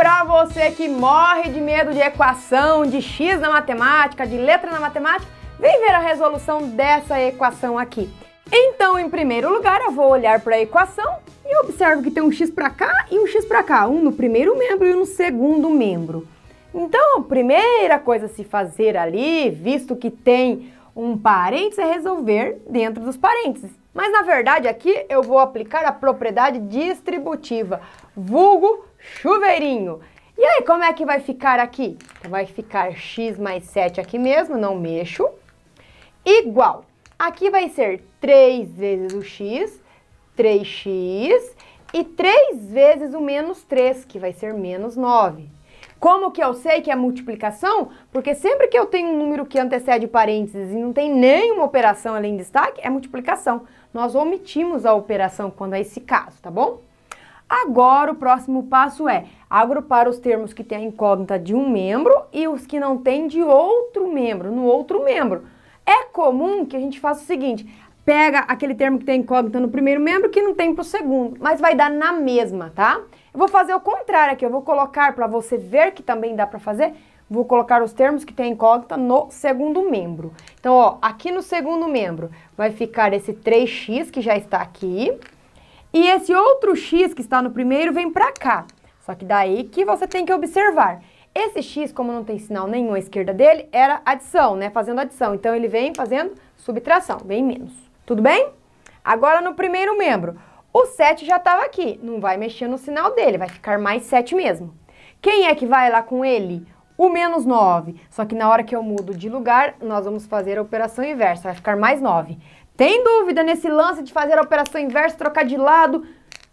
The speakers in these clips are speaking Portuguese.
para você que morre de medo de equação, de x na matemática, de letra na matemática, vem ver a resolução dessa equação aqui. Então, em primeiro lugar, eu vou olhar para a equação e observo que tem um x para cá e um x para cá, um no primeiro membro e um no segundo membro. Então, a primeira coisa a se fazer ali, visto que tem um parênteses, é resolver dentro dos parênteses. Mas, na verdade, aqui eu vou aplicar a propriedade distributiva, vulgo chuveirinho. E aí, como é que vai ficar aqui? Então, vai ficar x mais 7 aqui mesmo, não mexo. Igual. Aqui vai ser 3 vezes o x, 3x, e 3 vezes o menos 3, que vai ser menos 9. Como que eu sei que é multiplicação? Porque sempre que eu tenho um número que antecede parênteses e não tem nenhuma operação além de destaque, é multiplicação. Nós omitimos a operação quando é esse caso, tá bom? Agora o próximo passo é agrupar os termos que têm a incógnita de um membro e os que não têm de outro membro, no outro membro. É comum que a gente faça o seguinte, pega aquele termo que tem incógnita no primeiro membro que não tem para o segundo, mas vai dar na mesma, tá? Eu vou fazer o contrário aqui, eu vou colocar para você ver que também dá para fazer, vou colocar os termos que tem incógnita no segundo membro. Então, ó, aqui no segundo membro vai ficar esse 3x que já está aqui, e esse outro x que está no primeiro vem para cá. Só que daí que você tem que observar. Esse x, como não tem sinal nenhum à esquerda dele, era adição, né? Fazendo adição. Então, ele vem fazendo subtração, vem menos. Tudo bem? Agora, no primeiro membro. O 7 já estava aqui, não vai mexer no sinal dele, vai ficar mais 7 mesmo. Quem é que vai lá com ele? O menos 9. Só que na hora que eu mudo de lugar, nós vamos fazer a operação inversa, vai ficar mais 9. Tem dúvida nesse lance de fazer a operação inversa, trocar de lado?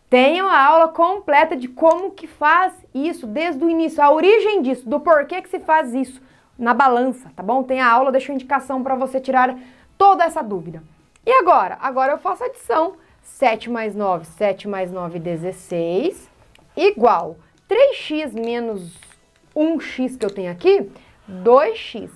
Tenham a aula completa de como que faz isso desde o início, a origem disso, do porquê que se faz isso na balança, tá bom? Tem a aula, deixo a indicação para você tirar toda essa dúvida. E agora? Agora eu faço adição. 7 mais 9, 7 mais 9, 16, igual 3x menos 1x que eu tenho aqui, 2x.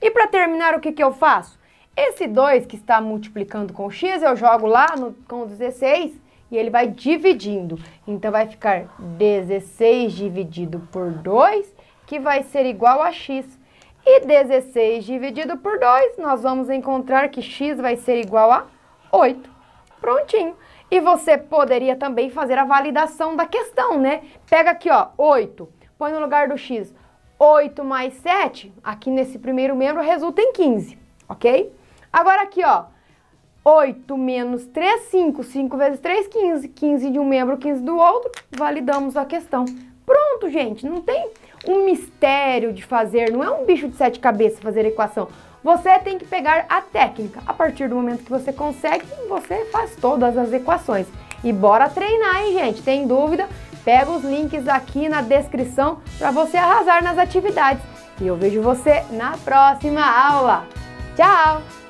E para terminar, o que, que eu faço? Esse 2 que está multiplicando com x, eu jogo lá no, com 16 e ele vai dividindo. Então, vai ficar 16 dividido por 2, que vai ser igual a x. E 16 dividido por 2, nós vamos encontrar que x vai ser igual a 8. Prontinho. E você poderia também fazer a validação da questão, né? Pega aqui, ó, 8, põe no lugar do x. 8 mais 7, aqui nesse primeiro membro, resulta em 15, ok? Agora aqui, ó, 8 menos 3, 5. 5 vezes 3, 15. 15 de um membro, 15 do outro. Validamos a questão. Pronto, gente. Não tem um mistério de fazer, não é um bicho de sete cabeças fazer equação. Você tem que pegar a técnica. A partir do momento que você consegue, você faz todas as equações. E bora treinar, hein, gente? Tem dúvida? Pega os links aqui na descrição para você arrasar nas atividades. E eu vejo você na próxima aula. Tchau!